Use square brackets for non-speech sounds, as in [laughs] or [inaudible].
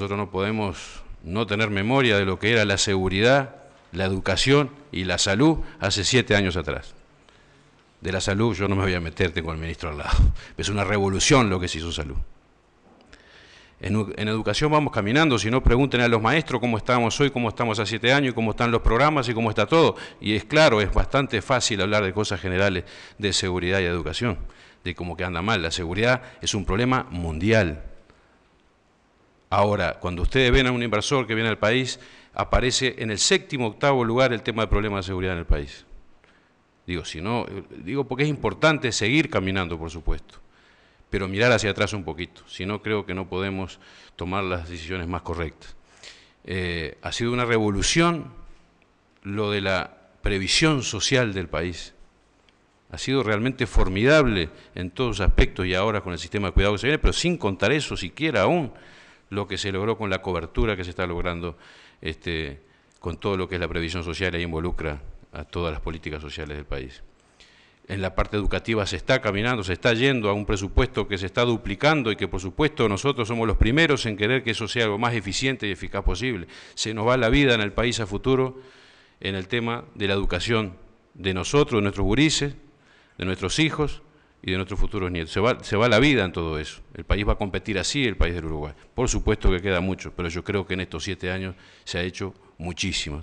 Nosotros no podemos no tener memoria de lo que era la seguridad, la educación y la salud hace siete años atrás. De la salud yo no me voy a meter, tengo el ministro al lado. [laughs] Es una revolución lo que se hizo salud. En, educación vamos caminando, si no pregunten a los maestros cómo estamos hoy, cómo estamos hace siete años, cómo están los programas y cómo está todo. Y es claro, es bastante fácil hablar de cosas generales de seguridad y educación, de cómo que anda mal. La seguridad es un problema mundial Ahora, cuando ustedes ven a un inversor que viene al país, aparece en el séptimo, octavo lugar el tema de problemas de seguridad en el país. Digo, si no, eh, digo porque es importante seguir caminando, por supuesto, pero mirar hacia atrás un poquito, si no creo que no podemos tomar las decisiones más correctas. Eh, ha sido una revolución lo de la previsión social del país. Ha sido realmente formidable en todos aspectos y ahora con el sistema de cuidado que se viene, pero sin contar eso siquiera aún lo que se logró con la cobertura que se está logrando este, con todo lo que es la previsión social e involucra a todas las políticas sociales del país. En la parte educativa se está caminando, se está yendo a un presupuesto que se está duplicando y que por supuesto nosotros somos los primeros en querer que eso sea lo más eficiente y eficaz posible. Se nos va la vida en el país a futuro en el tema de la educación de nosotros, de nuestros gurises, de nuestros hijos, y de nuestros futuros nietos. Se va, se va la vida en todo eso. El país va a competir así, el país del Uruguay. Por supuesto que queda mucho, pero yo creo que en estos siete años se ha hecho muchísimo.